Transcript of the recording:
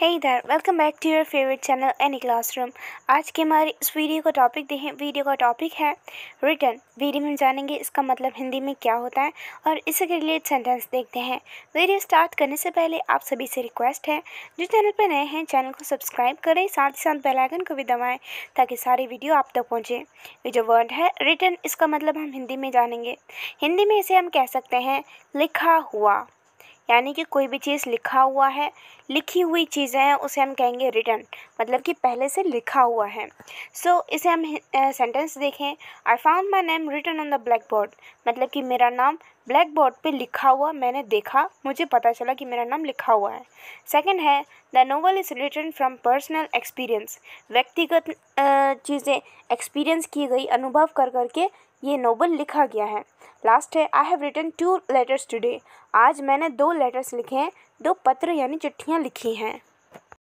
है इधर welcome back to your favourite channel any classroom आज की हमारी इस वीडियो का टॉपिक देखें वीडियो का टॉपिक है रिटर्न वीडियो में जानेंगे इसका मतलब हिंदी में क्या होता है और इसके रिलेटेड सेंटेंस देखते हैं वीडियो स्टार्ट करने से पहले आप सभी से रिक्वेस्ट है जो चैनल पर नए हैं चैनल को सब्सक्राइब करें साथ ही साथ बेलाइकन को भी दबाएँ ताकि सारी वीडियो आप तक पहुँचे ये जो वर्ड है रिटर्न इसका मतलब हम हिंदी में जानेंगे हिंदी में इसे हम कह सकते हैं लिखा हुआ यानी कि कोई भी चीज़ लिखा हुआ है लिखी हुई चीज़ें हैं उसे हम कहेंगे रिटर्न मतलब कि पहले से लिखा हुआ है सो so, इसे हम सेंटेंस देखें I found my name written on the blackboard मतलब कि मेरा नाम ब्लैक बोर्ड पर लिखा हुआ मैंने देखा मुझे पता चला कि मेरा नाम लिखा हुआ है सेकंड है the novel is written from personal experience व्यक्तिगत चीज़ें एक्सपीरियंस की गई अनुभव कर कर के ये नोवल लिखा गया है लास्ट है I have written two letters today आज मैंने दो लेटर्स लिखे हैं दो पत्र यानी चिट्ठियाँ लिखी हैं